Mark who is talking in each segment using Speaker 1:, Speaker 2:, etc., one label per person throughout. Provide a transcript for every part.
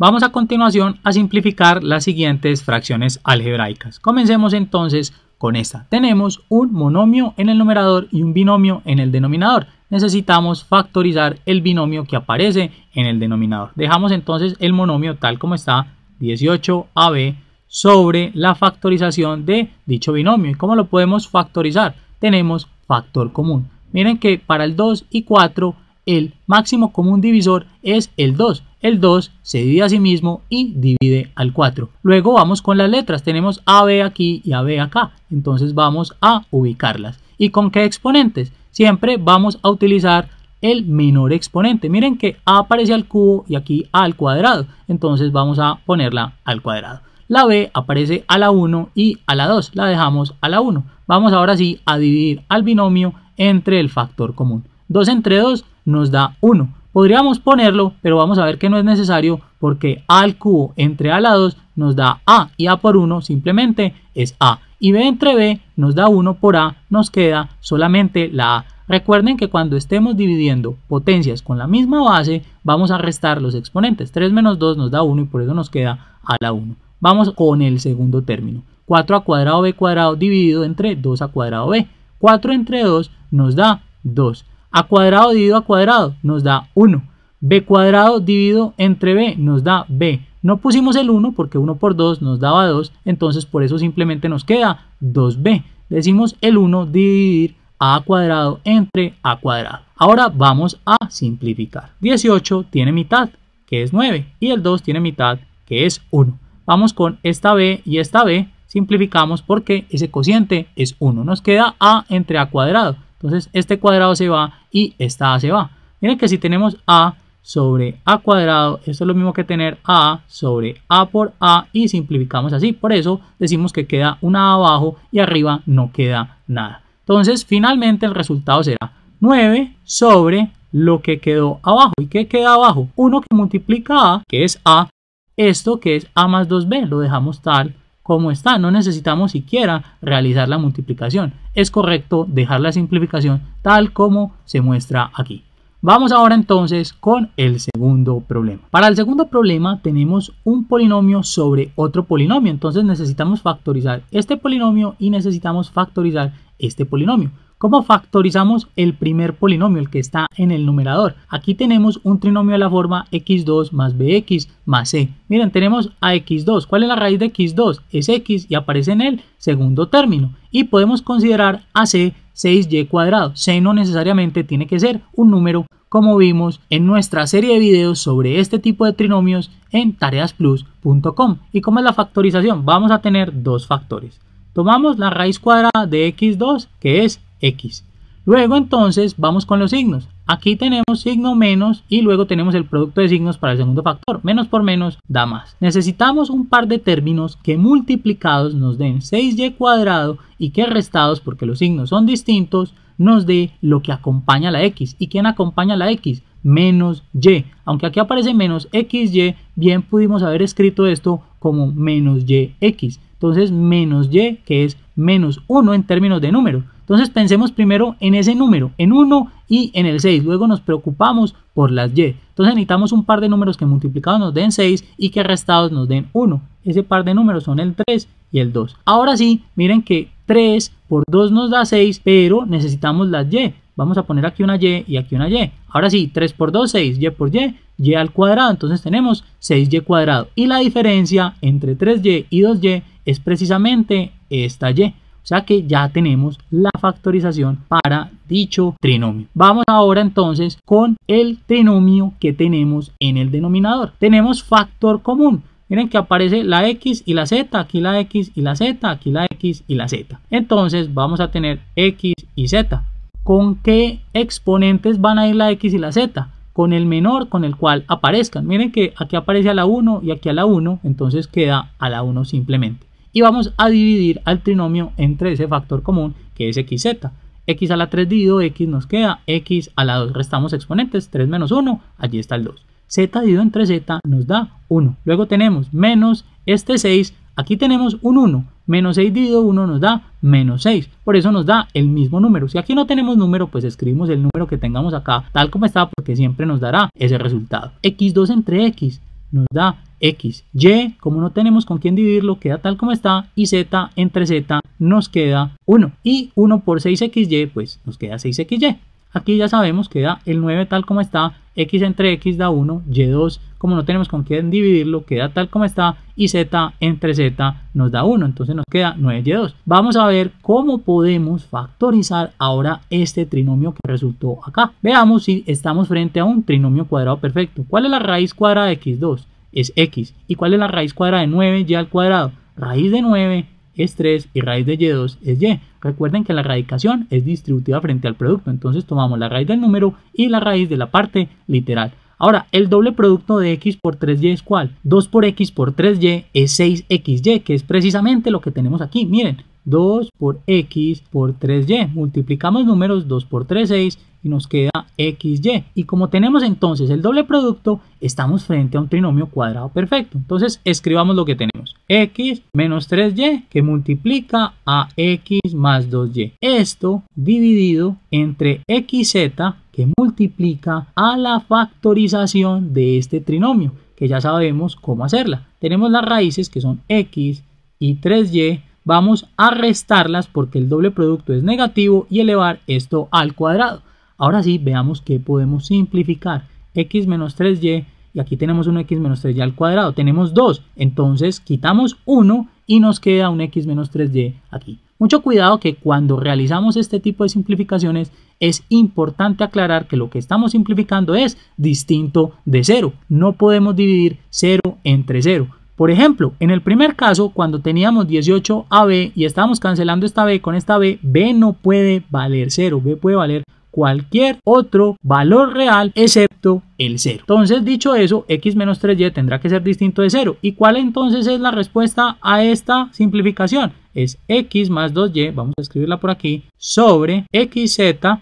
Speaker 1: Vamos a continuación a simplificar las siguientes fracciones algebraicas. Comencemos entonces con esta. Tenemos un monomio en el numerador y un binomio en el denominador. Necesitamos factorizar el binomio que aparece en el denominador. Dejamos entonces el monomio tal como está, 18ab, sobre la factorización de dicho binomio. ¿Y cómo lo podemos factorizar? Tenemos factor común. Miren que para el 2 y 4 el máximo común divisor es el 2. El 2 se divide a sí mismo y divide al 4. Luego vamos con las letras. Tenemos AB aquí y AB acá. Entonces vamos a ubicarlas. ¿Y con qué exponentes? Siempre vamos a utilizar el menor exponente. Miren que A aparece al cubo y aquí A al cuadrado. Entonces vamos a ponerla al cuadrado. La B aparece a la 1 y a la 2. La dejamos a la 1. Vamos ahora sí a dividir al binomio entre el factor común. 2 entre 2 nos da 1. Podríamos ponerlo, pero vamos a ver que no es necesario porque A al cubo entre A la 2 nos da A y A por 1 simplemente es A. Y B entre B nos da 1 por A, nos queda solamente la A. Recuerden que cuando estemos dividiendo potencias con la misma base, vamos a restar los exponentes. 3 menos 2 nos da 1 y por eso nos queda A la 1. Vamos con el segundo término. 4 a cuadrado B cuadrado dividido entre 2 a cuadrado B. 4 entre 2 nos da 2. A cuadrado dividido a cuadrado nos da 1. B cuadrado dividido entre B nos da B. No pusimos el 1 porque 1 por 2 nos daba 2, entonces por eso simplemente nos queda 2B. Decimos el 1 dividir a cuadrado entre a cuadrado. Ahora vamos a simplificar. 18 tiene mitad, que es 9, y el 2 tiene mitad, que es 1. Vamos con esta b y esta b, simplificamos porque ese cociente es 1. Nos queda a entre a cuadrado. Entonces este cuadrado se va y esta A se va. Miren que si tenemos A sobre A cuadrado, esto es lo mismo que tener A sobre A por A y simplificamos así. Por eso decimos que queda una A abajo y arriba no queda nada. Entonces finalmente el resultado será 9 sobre lo que quedó abajo. ¿Y qué queda abajo? 1 que multiplica A, que es A, esto que es A más 2B, lo dejamos tal como está. No necesitamos siquiera realizar la multiplicación. Es correcto dejar la simplificación tal como se muestra aquí. Vamos ahora entonces con el segundo problema. Para el segundo problema tenemos un polinomio sobre otro polinomio, entonces necesitamos factorizar este polinomio y necesitamos factorizar este polinomio. ¿Cómo factorizamos el primer polinomio, el que está en el numerador? Aquí tenemos un trinomio de la forma x2 más bx más c. E. Miren, tenemos a x2. ¿Cuál es la raíz de x2? Es x y aparece en el segundo término. Y podemos considerar a c 6y cuadrado. C no necesariamente tiene que ser un número como vimos en nuestra serie de videos sobre este tipo de trinomios en tareasplus.com. ¿Y cómo es la factorización? Vamos a tener dos factores. Tomamos la raíz cuadrada de x2, que es X. Luego entonces vamos con los signos. Aquí tenemos signo menos y luego tenemos el producto de signos para el segundo factor. Menos por menos da más. Necesitamos un par de términos que multiplicados nos den 6y cuadrado y que restados, porque los signos son distintos, nos dé lo que acompaña la x. ¿Y quién acompaña la x? Menos y. Aunque aquí aparece menos xy, bien pudimos haber escrito esto como menos yx. Entonces menos y, que es menos 1 en términos de número. Entonces pensemos primero en ese número, en 1 y en el 6. Luego nos preocupamos por las y. Entonces necesitamos un par de números que multiplicados nos den 6 y que restados nos den 1. Ese par de números son el 3 y el 2. Ahora sí, miren que 3 por 2 nos da 6, pero necesitamos las y. Vamos a poner aquí una y y aquí una y. Ahora sí, 3 por 2, 6, y por y, y al cuadrado. Entonces tenemos 6y cuadrado. Y la diferencia entre 3y y 2y es precisamente esta y. O sea que ya tenemos la factorización para dicho trinomio. Vamos ahora entonces con el trinomio que tenemos en el denominador. Tenemos factor común. Miren que aparece la x y la z, aquí la x y la z, aquí la x y la z. Entonces vamos a tener x y z. ¿Con qué exponentes van a ir la x y la z? Con el menor con el cual aparezcan. Miren que aquí aparece a la 1 y aquí a la 1, entonces queda a la 1 simplemente y vamos a dividir al trinomio entre ese factor común que es xz. x a la 3 dividido x nos queda x a la 2. Restamos exponentes, 3 menos 1, allí está el 2. z dividido entre z nos da 1. Luego tenemos menos este 6, aquí tenemos un 1. Menos 6 dividido 1 nos da menos 6. Por eso nos da el mismo número. Si aquí no tenemos número, pues escribimos el número que tengamos acá tal como está porque siempre nos dará ese resultado. x2 entre x nos da x. Y, como no tenemos con quién dividirlo, queda tal como está. Y z entre z nos queda 1. Y 1 por 6xy, pues nos queda 6xy. Aquí ya sabemos que da el 9 tal como está, x entre x da 1, y2 como no tenemos con quién dividirlo queda tal como está y z entre z nos da 1, entonces nos queda 9y2. Vamos a ver cómo podemos factorizar ahora este trinomio que resultó acá. Veamos si estamos frente a un trinomio cuadrado perfecto. ¿Cuál es la raíz cuadrada de x2? es x. ¿Y cuál es la raíz cuadrada de 9y al cuadrado? Raíz de 9 es 3 y raíz de y2 es y. Recuerden que la radicación es distributiva frente al producto, entonces tomamos la raíz del número y la raíz de la parte literal. Ahora, el doble producto de x por 3y es cuál? 2 por x por 3y es 6xy, que es precisamente lo que tenemos aquí. Miren, 2 por x por 3y. Multiplicamos números 2 por 3, 6 y nos queda xy. Y como tenemos entonces el doble producto, estamos frente a un trinomio cuadrado perfecto. Entonces escribamos lo que tenemos. x menos 3y que multiplica a x más 2y. Esto dividido entre xz que multiplica a la factorización de este trinomio, que ya sabemos cómo hacerla. Tenemos las raíces que son x y 3y vamos a restarlas porque el doble producto es negativo y elevar esto al cuadrado. Ahora sí, veamos que podemos simplificar x menos 3y y aquí tenemos un x menos 3y al cuadrado, tenemos 2, entonces quitamos 1 y nos queda un x menos 3y aquí. Mucho cuidado que cuando realizamos este tipo de simplificaciones es importante aclarar que lo que estamos simplificando es distinto de 0. No podemos dividir 0 entre 0. Por ejemplo, en el primer caso, cuando teníamos 18 AB y estábamos cancelando esta B con esta B, B no puede valer 0, B puede valer cualquier otro valor real excepto el 0. Entonces, dicho eso, x menos 3y tendrá que ser distinto de 0. ¿Y cuál entonces es la respuesta a esta simplificación? es x más 2y, vamos a escribirla por aquí, sobre xz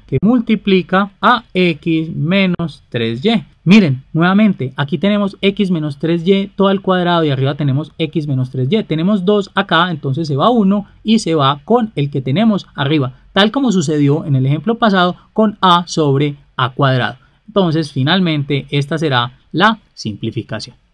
Speaker 1: que multiplica a x menos 3y. Miren, nuevamente, aquí tenemos x menos 3y todo al cuadrado y arriba tenemos x menos 3y. Tenemos 2 acá, entonces se va 1 y se va con el que tenemos arriba, tal como sucedió en el ejemplo pasado con a sobre a cuadrado. Entonces, finalmente, esta será la simplificación.